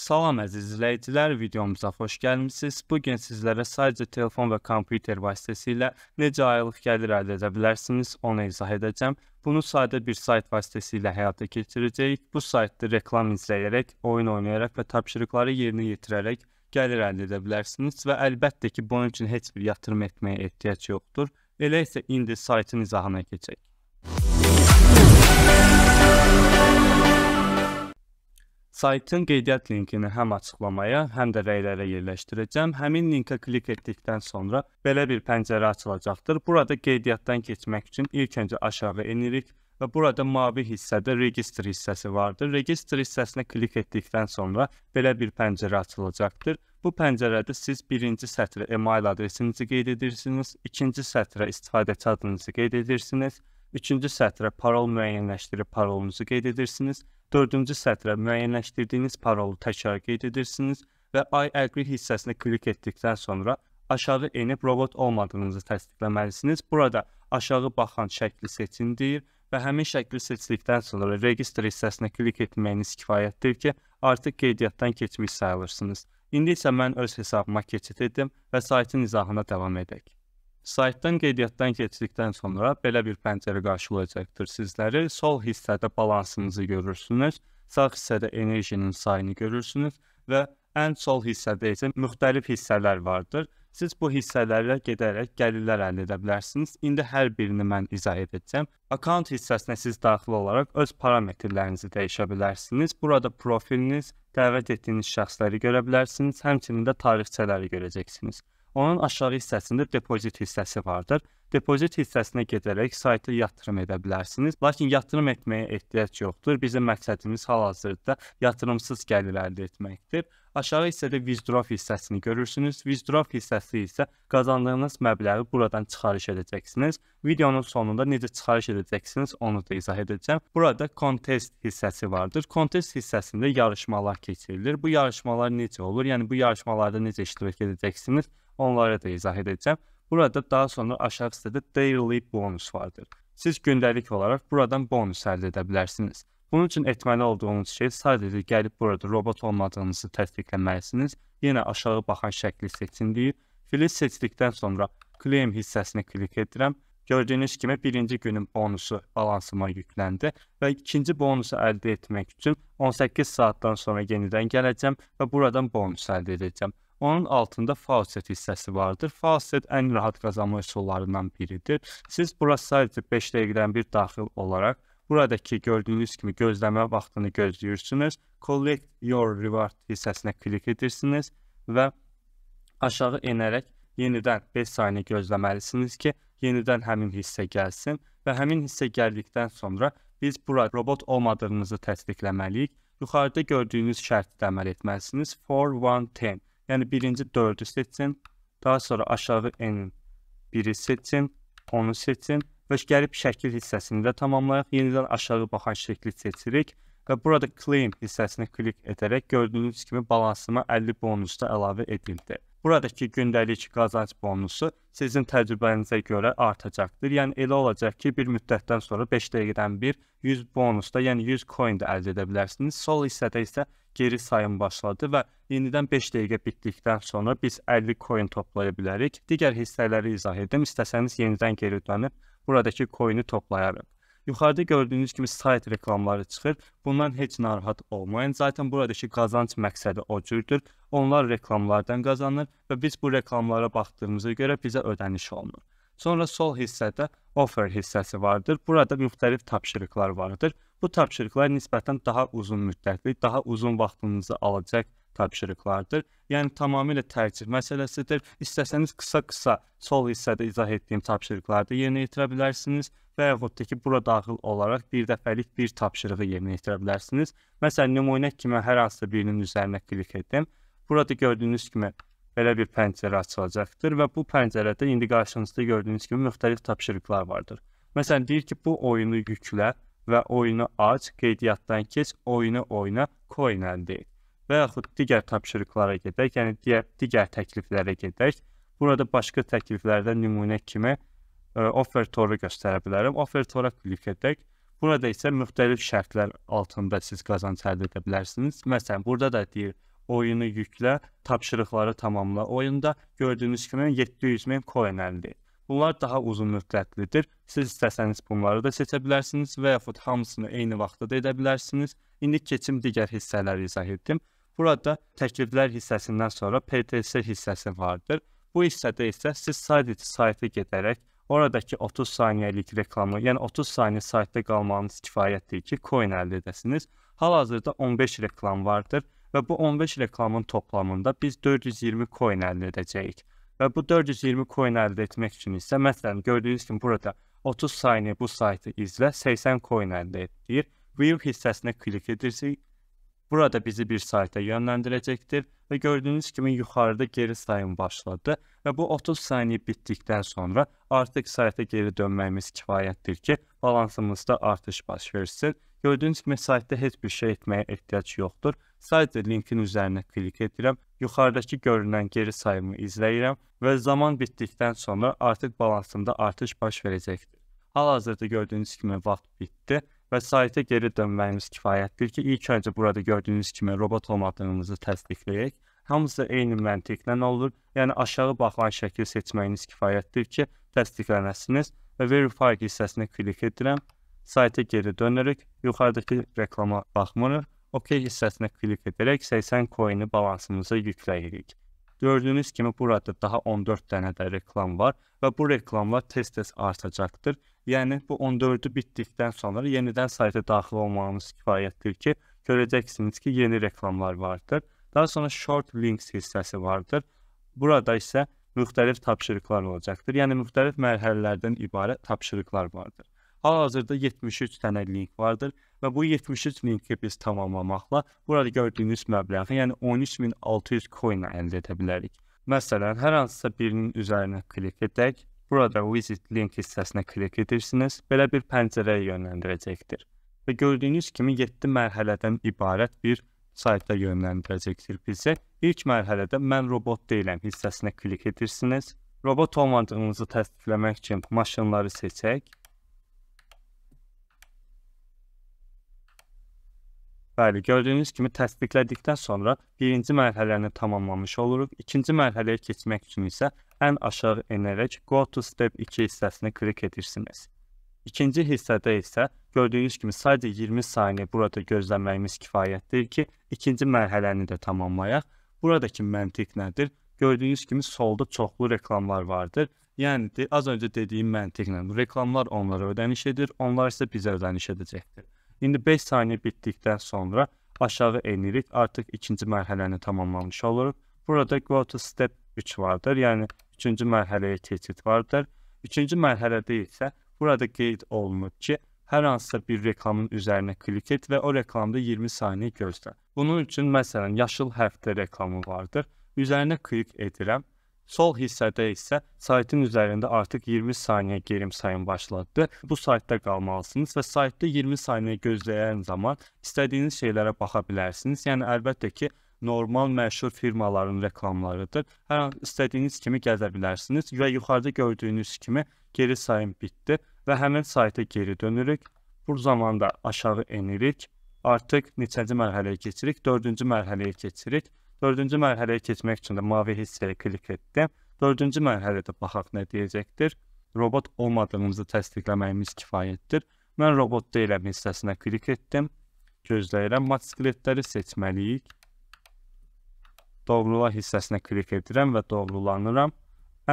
Salam əziz izləyicilər, videomuza xoş gəlmisiniz. Bu gün sizlərə sadəcə telefon və kompüter vasitəsilə necə aylıq gəlir əldə edə bilərsiniz, onu izah edəcəm. Bunu sadə bir sayt vasitəsilə həyata keçirəcəyik. Bu saytda reklam izləyərək, oyun oynayaraq və tapşırıqları yerinə yetirərək gəlir əldə edə bilərsiniz və əlbəttə ki, bunun üçün heç bir yatırım etməyə ehtiyac yoxdur. Elə isə indi saytın izahına keçək. Saytın qeydiyyat linkini həm açıqlamaya, həm də rəylərə yerləşdirəcəm. Həmin linkə klik etdikdən sonra belə bir pəncərə açılacaqdır. Burada qeydiyyatdan keçmək üçün ilk öncə aşağı enirik və burada mavi hissədə registr hissəsi vardır. Registr hissəsinə klik etdikdən sonra belə bir pəncərə açılacaqdır. Bu pəncərədə siz birinci sətrə email adresinizi qeyd edirsiniz, ikinci sətrə istifadəçi adınızı qeyd edirsiniz, üçüncü sətrə parol müəyyənləşdirib parolunuzu qeyd edirsiniz Dördüncü sətrə müəyyənləşdirdiyiniz parolu təkrar qeyd edirsiniz və I agree hissəsinə klik etdikdən sonra aşağı enib robot olmadığınızı təsdiqləməlisiniz. Burada aşağı baxan şəkli seçin deyir və həmin şəkli seçdikdən sonra registr hissəsinə klik etməyiniz kifayətdir ki, artıq qeydiyyatdan keçmiş sayılırsınız. İndi isə mən öz hesabıma keçid edim və saytın izahına davam edək. Saytdan qeydiyyatdan keçdikdən sonra belə bir pəncərə qarşılayacaqdır sizləri. Sol hissədə balansınızı görürsünüz, sağ hissədə enerjinin sayını görürsünüz və ən sol hissədə isə müxtəlif hissələr vardır. Siz bu hissələrə gedərək gəlirlər əldə edə bilərsiniz. İndi hər birini mən izah edəcəm. Account hissəsinə siz daxil olaraq öz parametrlərinizi dəyişə bilərsiniz. Burada profiliniz, dəvət etdiyiniz şəxsləri görə bilərsiniz, həmçinin də tarixçələri görəcəksiniz. Onun aşağı hissəsində depozit hissəsi vardır. Depozit hissəsinə gedərək saytı yatırım edə bilərsiniz. Lakin yatırım etməyə ehtiyac yoxdur. Bizim məqsədimiz hal-hazırda yatırımsız gəlir əldə etməkdir. Aşağı hissədə withdraw hissəsini görürsünüz. Withdraw hissəsi isə qazandığınız məbləği buradan çıxarış edəcəksiniz. Videonun sonunda necə çıxarış edəcəksiniz onu da izah edəcəm. Burada contest hissəsi vardır. Contest hissəsində yarışmalar keçirilir. Bu yarışmalar necə olur? Yəni bu yarışmalarda necə iştirak edəcəksiniz? Onları da izah edəcəm. Burada daha sonra aşağı hissədə daily bonus vardır. Siz gündəlik olaraq buradan bonus əldə edə bilərsiniz. Bunun üçün etməli olduğunuz şey sadəcə gəlib burada robot olmadığınızı təsdiqləməlisiniz. Yenə aşağı baxan şəkli seçin deyir. Fili seçdikdən sonra claim hissəsini klik edirəm. Gördüyünüz kimi birinci günün bonusu balansıma yükləndi və ikinci bonusu əldə etmək üçün 18 saatdan sonra yenidən gələcəm və buradan bonus əldə edəcəm. Onun altında falset hissəsi vardır. Falset ən rahat qazanma üsullarından biridir. Siz bura sadəcə 5 dəqiqədən bir daxil olaraq buradakı gördüyünüz kimi gözləmə vaxtını gözləyirsiniz. Collect your reward hissəsinə klik edirsiniz və aşağı enərək yenidən 5 saniyə gözləməlisiniz ki, yenidən həmin hissə gəlsin və həmin hissə gəldikdən sonra biz bura robot olmadığımızı təsdiqləməliyik. Yuxarıda gördüyünüz şərti də əməl etməlisiniz. 4110 Yəni birinci 4-ü seçsin, daha sonra aşağı n-in 1-i seçsin, onu seçsin və gəlib şəkil hissəsini də tamamlayaq. Yenidən aşağı baxan şəkli seçirik və burada claim hissəsini klik edərək gördüyünüz kimi balansıma 50 bonus da əlavə edildi buradakı gündəlik qazanc bonusu sizin təcrübənizə görə artacaqdır. Yəni elə olacaq ki, bir müddətdən sonra 5 dəqiqədən bir 100 bonusda, yəni 100 coin də əldə edə bilərsiniz. Sol hissədə isə geri sayım başladı və indidən 5 dəqiqə bitdikdən sonra biz 50 coin toplaya bilərik. Digər hissələri izah edim. İstəsəniz yenidən geri dönüb buradakı coini toplayarıq. Yuxarıda gördüyünüz kimi sayt reklamları çıxır. Bundan heç narahat olmayın. Zaten buradakı qazanc məqsədi o cürdür. Onlar reklamlardan qazanır və biz bu reklamlara baxdığımıza görə bizə ödəniş olunur. Sonra sol hissədə offer hissəsi vardır. Burada müxtəlif tapşırıqlar vardır. Bu tapşırıqlar nisbətən daha uzun müddətli, daha uzun vaxtınızı alacaq tapşırıqlardır. Yəni tamamilə tərcih məsələsidir. İstəsəniz qısa-qısa sol hissədə izah etdiyim tapşırıqları da yerinə yetirə bilərsiniz və yaxud da ki, bura daxil olaraq bir dəfəlik bir tapşırığı yerinə yetirə bilərsiniz. Məsələn, nümunə kimi hər hansısa birinin üzərinə klik etdim. Burada gördüyünüz kimi belə bir pəncərə açılacaqdır və bu pəncərədə indi qarşınızda gördüyünüz kimi müxtəlif tapşırıqlar vardır. Məsələn, deyir ki, bu oyunu yüklə və oyunu aç, qeydiyyatdan keç, oyunu oyna, coin əldə et və yaxud digər tapşırıqlara gedək, yəni digər, digər təkliflərə gedək. Burada başqa təkliflərdən nümunə kimi ə, e, offer toru göstərə bilərəm. Offer tora klik edək. Burada isə müxtəlif şərtlər altında siz qazanc əldə edə bilərsiniz. Məsələn, burada da deyir oyunu yüklə, tapşırıqları tamamla. Oyunda gördüyünüz kimi 700 min coin əldə et. Bunlar daha uzun müddətlidir. Siz istəsəniz bunları da seçə bilərsiniz və yaxud hamısını eyni vaxtda da edə bilərsiniz. İndi keçim digər hissələri izah etdim. Burada təkliflər hissəsindən sonra PTS hissəsi vardır. Bu hissədə isə siz sadəcə sayta gedərək oradakı 30 saniyəlik reklamı, yəni 30 saniyə saytda qalmağınız kifayətdir ki, coin əldə edəsiniz. Hal-hazırda 15 reklam vardır və bu 15 reklamın toplamında biz 420 coin əldə edəcəyik. Və bu 420 coin əldə etmək üçün isə məsələn gördüyünüz kimi burada 30 saniyə bu saytı izlə, 80 coin əldə edir. View hissəsinə klik edirsiniz burada bizi bir sayta yönləndirəcəkdir və gördüyünüz kimi yuxarıda geri sayım başladı və bu 30 saniyə bitdikdən sonra artıq sayta geri dönməyimiz kifayətdir ki, balansımızda artış baş versin. Gördüyünüz kimi saytda heç bir şey etməyə ehtiyac yoxdur. Sadəcə linkin üzərinə klik edirəm, yuxarıdakı görünən geri sayımı izləyirəm və zaman bitdikdən sonra artıq balansımda artış baş verəcəkdir. Hal-hazırda gördüyünüz kimi vaxt bitdi və saytə geri dönməyimiz kifayətdir ki, ilk öncə burada gördüyünüz kimi robot olmadığımızı təsdiqləyək. Hamısı eyni məntiqlə olur. Yəni aşağı baxan şəkil seçməyiniz kifayətdir ki, təsdiqlənəsiniz və verify hissəsinə klik edirəm. Saytə geri dönərək yuxarıdakı reklama baxmırıq. OK hissəsinə klik edərək 80 coin-i balansımıza yükləyirik. Gördüyünüz kimi burada daha 14 dənə də reklam var və bu reklamlar tez-tez artacaqdır. Yəni bu 14-ü bitdikdən sonra yenidən sayta daxil olmağınız kifayətdir ki, görəcəksiniz ki, yeni reklamlar vardır. Daha sonra short links hissəsi vardır. Burada isə müxtəlif tapşırıqlar olacaqdır. Yəni müxtəlif mərhələlərdən ibarət tapşırıqlar vardır. Hal-hazırda 73 dənə link vardır və bu 73 linki biz tamamlamaqla burada gördüyünüz məbləği, yəni 13600 coin əldə edə bilərik. Məsələn, hər hansısa birinin üzərinə klik edək Burada widget link hissəsinə klik edirsiniz, belə bir pəncərəyə yönləndirəcəkdir. Və gördüyünüz kimi 7 mərhələdən ibarət bir sayta yönləndirəcəkdir bizə. İlk mərhələdə mən robot deyiləm hissəsinə klik edirsiniz. Robot olmadığınızı təsdiqləmək üçün maşınları seçək Bəli, gördüyünüz kimi təsdiqlədikdən sonra birinci mərhələni tamamlamış oluruq. İkinci mərhələyə keçmək üçün isə ən aşağı enərək Go to Step 2 hissəsini klik edirsiniz. İkinci hissədə isə gördüyünüz kimi sadəcə 20 saniyə burada gözləməyimiz kifayətdir ki, ikinci mərhələni də tamamlayaq. Buradakı məntiq nədir? Gördüyünüz kimi solda çoxlu reklamlar vardır. Yəni az öncə dediyim məntiqlə reklamlar onlara ödəniş edir, onlar isə bizə ödəniş edəcəkdir. İndi 5 saniyə bitdikdən sonra aşağı enirik. Artıq ikinci mərhələni tamamlamış oluruq. Burada go to step 3 vardır. Yəni üçüncü mərhələyə keçid vardır. Üçüncü mərhələdə isə burada qeyd olunub ki, hər hansısa bir reklamın üzərinə klik et və o reklamda 20 saniyə gözlə. Bunun üçün məsələn yaşıl hərfdə reklamı vardır. Üzərinə klik edirəm Sol hissədə isə saytın üzərində artıq 20 saniyə gerim sayım başladı. Bu saytda qalmalısınız və saytda 20 saniyə gözləyən zaman istədiyiniz şeylərə baxa bilərsiniz. Yəni əlbəttə ki, normal məşhur firmaların reklamlarıdır. Hər an istədiyiniz kimi gəzə bilərsiniz və yuxarıda gördüyünüz kimi geri sayım bitdi və həmin sayta geri dönürük. Bu zamanda aşağı enirik. Artıq neçənci mərhələyə keçirik? 4-cü mərhələyə keçirik. Dördüncü mərhələyə keçmək üçün də mavi hissəyə klik etdim. Dördüncü mərhələdə baxaq nə deyəcəkdir. Robot olmadığımızı təsdiqləməyimiz kifayətdir. Mən robot deyiləm hissəsinə klik etdim. Gözləyirəm. Matskeletləri seçməliyik. Doğrula hissəsinə klik edirəm və doğrulanıram.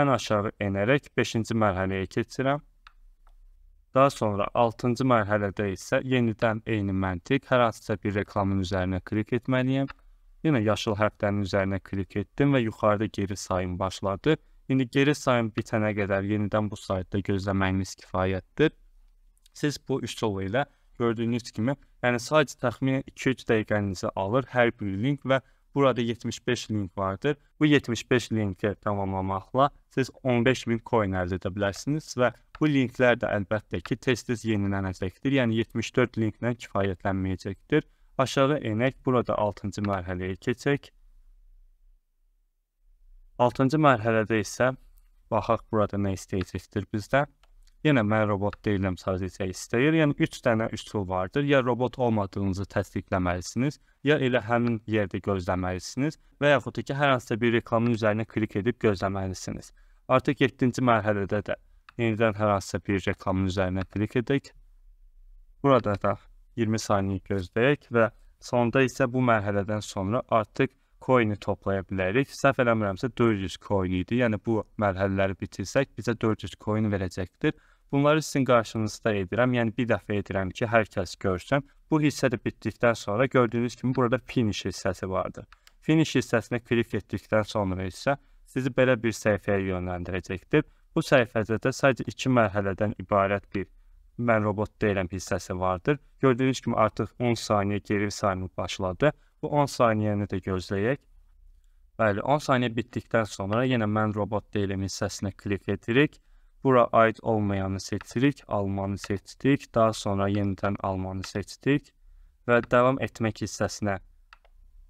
Ən aşağı enərək 5-ci mərhələyə keçirəm. Daha sonra 6-cı mərhələdə isə yenidən eyni məntiq hər hansısa bir reklamın üzərinə klik etməliyəm. Yenə yaşıl hərflərin üzərinə klik etdim və yuxarıda geri sayım başladı. İndi geri sayım bitənə qədər yenidən bu saytda gözləməyiniz kifayətdir. Siz bu üç yol ilə gördüyünüz kimi, yəni sadəcə təxminən 2-3 dəqiqənizi alır hər bir link və burada 75 link vardır. Bu 75 linki tamamlamaqla siz 15 min coin əldə edə bilərsiniz və bu linklər də əlbəttə ki, tez-tez yenilənəcəkdir. Yəni 74 linklə kifayətlənməyəcəkdir. Aşağı enək, burada 6-cı mərhələyə keçək. 6-cı mərhələdə isə baxaq burada nə istəyəcəkdir bizdən. Yenə mən robot deyiləm sadəcə istəyir. Yəni 3 dənə üsul vardır. Ya robot olmadığınızı təsdiqləməlisiniz, ya elə həmin yerdə gözləməlisiniz və yaxud da ki, hər hansısa bir reklamın üzərinə klik edib gözləməlisiniz. Artıq 7-ci mərhələdə də yenidən hər hansısa bir reklamın üzərinə klik edək. Burada da 20 saniyə gözləyək və sonda isə bu mərhələdən sonra artıq coin-i toplaya bilərik. Səhv eləmirəmsə 400 coin idi. Yəni bu mərhələləri bitirsək bizə 400 coin verəcəkdir. Bunları sizin qarşınızda edirəm. Yəni bir dəfə edirəm ki, hər kəs görsün. Bu hissə də bitdikdən sonra gördüyünüz kimi burada finish hissəsi vardı. Finish hissəsinə klik etdikdən sonra isə sizi belə bir səhifəyə yönləndirəcəkdir. Bu səhifədə də sadəcə 2 mərhələdən ibarət bir mən robot deyiləm hissəsi vardır. Gördüyünüz kimi artıq 10 saniyə geri sayımı başladı. Bu 10 saniyəni də gözləyək. Bəli, 10 saniyə bitdikdən sonra yenə mən robot deyiləm hissəsinə klik edirik. Bura aid olmayanı seçirik, almanı seçdik, daha sonra yenidən almanı seçdik və davam etmək hissəsinə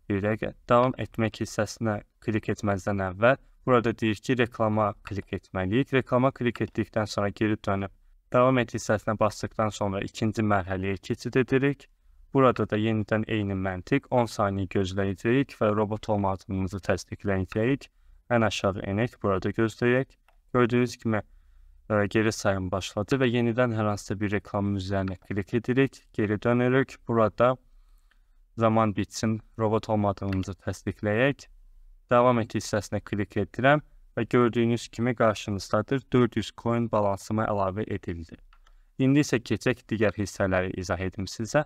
bir dəqiqə, davam etmək hissəsinə klik etməzdən əvvəl burada deyir ki, reklama klik etməliyik. Reklama klik etdikdən sonra geri dönüb Davam et hissəsinə basdıqdan sonra ikinci mərhələyə keçid edirik. Burada da yenidən eyni məntiq 10 saniyə gözləyəcəyik və robot olma addımımızı təsdiqləyəcəyik. Ən aşağı enək, burada gözləyək. Gördüyünüz kimi ə, e, geri sayım başladı və yenidən hər hansısa bir reklamın üzərinə klik edirik, geri dönürük. Burada zaman bitsin, robot olmadığımızı təsdiqləyək. Davam et hissəsinə klik edirəm və gördüyünüz kimi qarşınızdadır 400 coin balansıma əlavə edildi. İndi isə keçək digər hissələri izah edim sizə.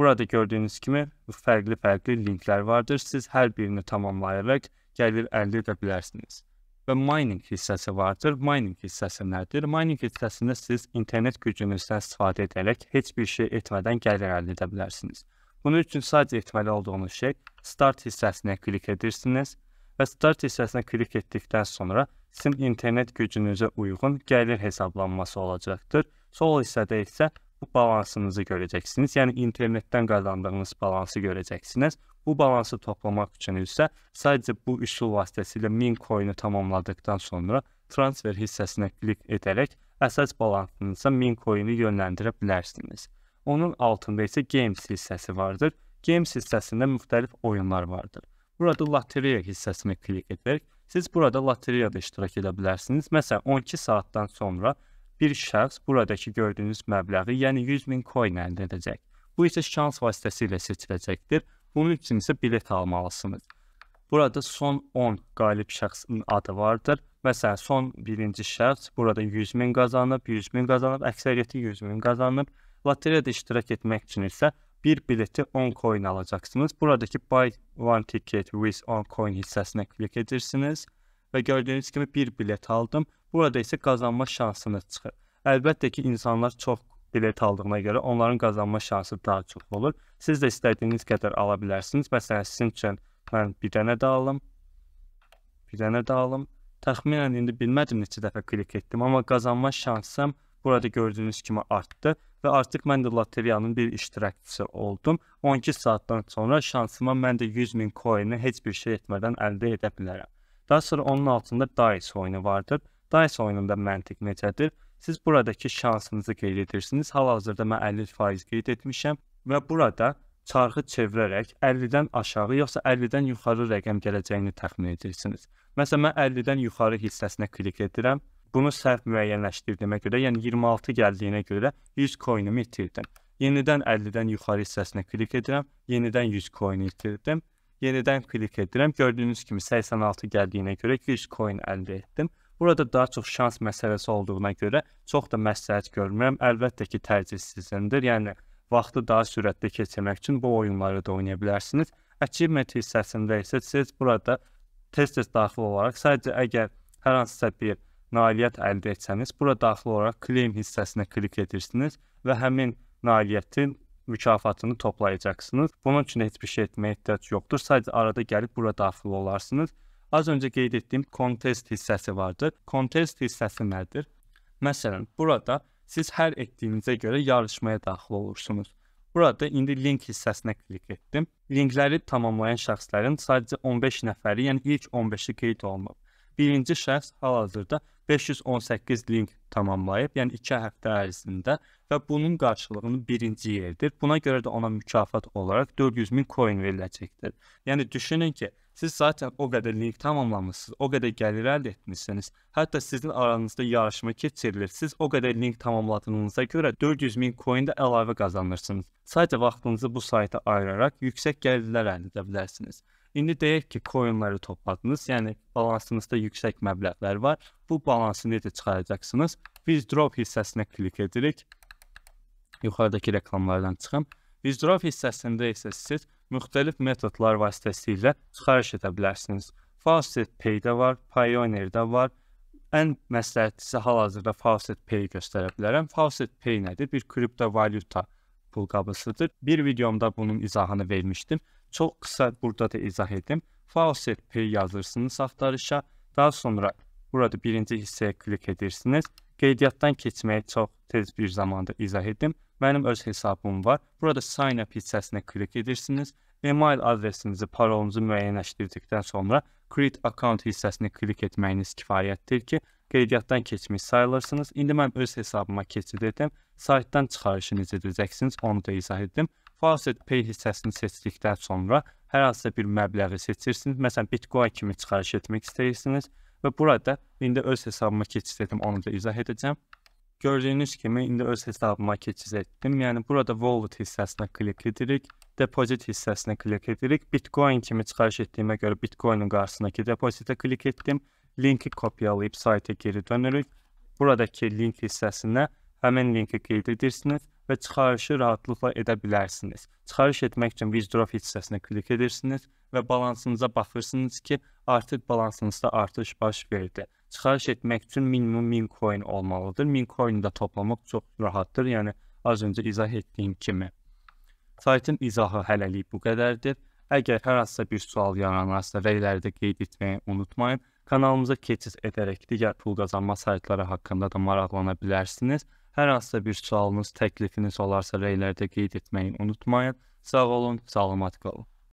Burada gördüyünüz kimi fərqli-fərqli linklər vardır. Siz hər birini tamamlayaraq gəlir əldə edə bilərsiniz. Və mining hissəsi vardır. Mining hissəsi nədir? Mining hissəsində siz internet gücünüzdən istifadə edərək heç bir şey etmədən gəlir əldə edə bilərsiniz. Bunun üçün sadəcə etməli olduğunuz şey start hissəsinə klik edirsiniz və Start hissəsinə klik etdikdən sonra sizin internet gücünüzə uyğun gəlir hesablanması olacaqdır. Sol hissədə isə bu balansınızı görəcəksiniz. Yəni internetdən qazandığınız balansı görəcəksiniz. Bu balansı toplamaq üçün isə sadəcə bu üsul vasitəsilə 1000 coin-u tamamladıktan sonra transfer hissəsinə klik edərək əsas balansınıza 1000 coin-i yönləndirə bilərsiniz. Onun altında isə games hissəsi vardır. Games hissəsində müxtəlif oyunlar vardır. Burada loteriya hissəsini klik edərək siz burada loteriyada iştirak edə bilərsiniz. Məsələn, 12 saatdan sonra bir şəxs buradakı gördüyünüz məbləği, yəni 100 min coin əldə edəcək. Bu isə şans vasitəsilə seçiləcəkdir. Bunun üçün isə bilet almalısınız. Burada son 10 qalib şəxsin adı vardır. Məsələn, son birinci şəxs burada 100 min qazanıb, 100 min qazanıb, əksəriyyəti 100 min qazanıb. Loteriyada iştirak etmək üçün isə bir bileti 10 coin alacaqsınız. Buradakı buy one ticket with 10 coin hissəsinə klik edirsiniz və gördüyünüz kimi bir bilet aldım. Burada isə qazanma şansınız çıxır. Əlbəttə ki, insanlar çox bilet aldığına görə onların qazanma şansı daha çox olur. Siz də istədiyiniz qədər ala bilərsiniz. Məsələn, sizin üçün mən bir dənə də alım. Bir dənə də alım. Təxminən indi bilmədim neçə dəfə klik etdim, amma qazanma şansım Burada gördüyünüz kimi artdı və artıq mən də loteriyanın bir iştirakçısı oldum. 12 saatdan sonra şansıma mən də 100 min coin-i heç bir şey etmədən əldə edə bilərəm. Daha sonra onun altında dice oyunu vardır. Dice oyununda məntiq necədir? Siz buradakı şansınızı qeyd edirsiniz. Hal-hazırda mən 50% qeyd etmişəm və burada çarxı çevirərək 50-dən aşağı yoxsa 50-dən yuxarı rəqəm gələcəyini təxmin edirsiniz. Məsələn, mən 50-dən yuxarı hissəsinə klik edirəm Bunu səhv müəyyənləşdirdiyimə görə, yəni 26 gəldiyinə görə 100 coinumu itirdim. Yenidən 50-dən yuxarı hissəsinə klik edirəm, yenidən 100 coin itirdim. Yenidən klik edirəm. Gördüyünüz kimi 86 gəldiyinə görə 100 coin əldə etdim. Burada daha çox şans məsələsi olduğuna görə çox da məsləhət görmürəm. Əlbəttə ki, tərcih sizindir. Yəni vaxtı daha sürətli keçirmək üçün bu oyunları da oynaya bilərsiniz. Achievement hissəsində isə siz burada tez-tez daxil olaraq sadəcə əgər hər hansısa bir nailiyyət əldə etsəniz, bura daxil olaraq claim hissəsinə klik edirsiniz və həmin nailiyyətin mükafatını toplayacaqsınız. Bunun üçün heç bir şey etməyə ehtiyac yoxdur. Sadəcə arada gəlib bura daxil olarsınız. Az öncə qeyd etdiyim kontest hissəsi vardır. Kontest hissəsi nədir? Məsələn, burada siz hər etdiyinizə görə yarışmaya daxil olursunuz. Burada indi link hissəsinə klik etdim. Linkləri tamamlayan şəxslərin sadəcə 15 nəfəri, yəni ilk 15-i qeyd olunub. Birinci şəxs hal-hazırda 518 link tamamlayıb, yəni 2 həftə ərzində və bunun qarşılığını birinci yerdir. Buna görə də ona mükafat olaraq 400 min coin veriləcəkdir. Yəni düşünün ki, siz zaten o qədər link tamamlamısınız, o qədər gəlir əldə etmişsiniz. Hətta sizin aranızda yarışma keçirilir. Siz o qədər link tamamladığınıza görə 400 min coin də əlavə qazanırsınız. Sadəcə vaxtınızı bu sayta ayıraraq yüksək gəlirlər əldə edə bilərsiniz. İndi deyək ki, coinləri topladınız, yəni balansınızda yüksək məbləğlər var. Bu balansı necə çıxaracaqsınız? Withdraw hissəsinə klik edirik. Yuxarıdakı reklamlardan çıxım. Withdraw hissəsində isə siz müxtəlif metodlar vasitəsilə çıxarış edə bilərsiniz. Faucet Pay-də var, Payoneer-də var. Ən məsləhətlisi hal-hazırda Faucet Pay göstərə bilərəm. Faucet Pay nədir? Bir kriptovalyuta valyuta pul qabısıdır. Bir videomda bunun izahını vermişdim. Çox qısa burada da izah edim. Faucet P yazırsınız axtarışa. Daha sonra burada birinci hissəyə klik edirsiniz. Qeydiyyatdan keçməyi çox tez bir zamanda izah edim. Mənim öz hesabım var. Burada sign up hissəsinə klik edirsiniz. E-mail adresinizi, parolunuzu müəyyənləşdirdikdən sonra create account hissəsini klik etməyiniz kifayətdir ki, qeydiyyatdan keçmiş sayılırsınız. İndi mən öz hesabıma keçid edim Saytdan çıxarışı necə edəcəksiniz, onu da izah etdim. Faucet Pay hissəsini seçdikdən sonra hər hansısa bir məbləği seçirsiniz. Məsələn, Bitcoin kimi çıxarış etmək istəyirsiniz və burada indi öz hesabıma keçid etdim, onu da izah edəcəm. Gördüyünüz kimi indi öz hesabıma keçid etdim. Yəni burada wallet hissəsinə klik edirik, depozit hissəsinə klik edirik. Bitcoin kimi çıxarış etdiyimə görə Bitcoinin qarşısındakı depozitə klik etdim. Linki kopyalayıb sayta geri dönürük. Buradakı link hissəsinə həmin linki qeyd edirsiniz və çıxarışı rahatlıqla edə bilərsiniz. Çıxarış etmək üçün Withdraw hissəsinə klik edirsiniz və balansınıza baxırsınız ki, artıq balansınızda artış baş verdi. Çıxarış etmək üçün minimum 1000 coin olmalıdır. 1000 coin də toplamaq çox rahatdır. Yəni az öncə izah etdiyim kimi. Saytın izahı hələlik bu qədərdir. Əgər hər hansısa bir sual yaranarsa və ilərdə qeyd etməyi unutmayın. Kanalımıza keçid edərək digər pul qazanma saytları haqqında da maraqlana bilərsiniz. Hər hansısa bir sualınız, təklifiniz olarsa rəylərdə qeyd etməyi unutmayın. Sağ olun, salamat qalın.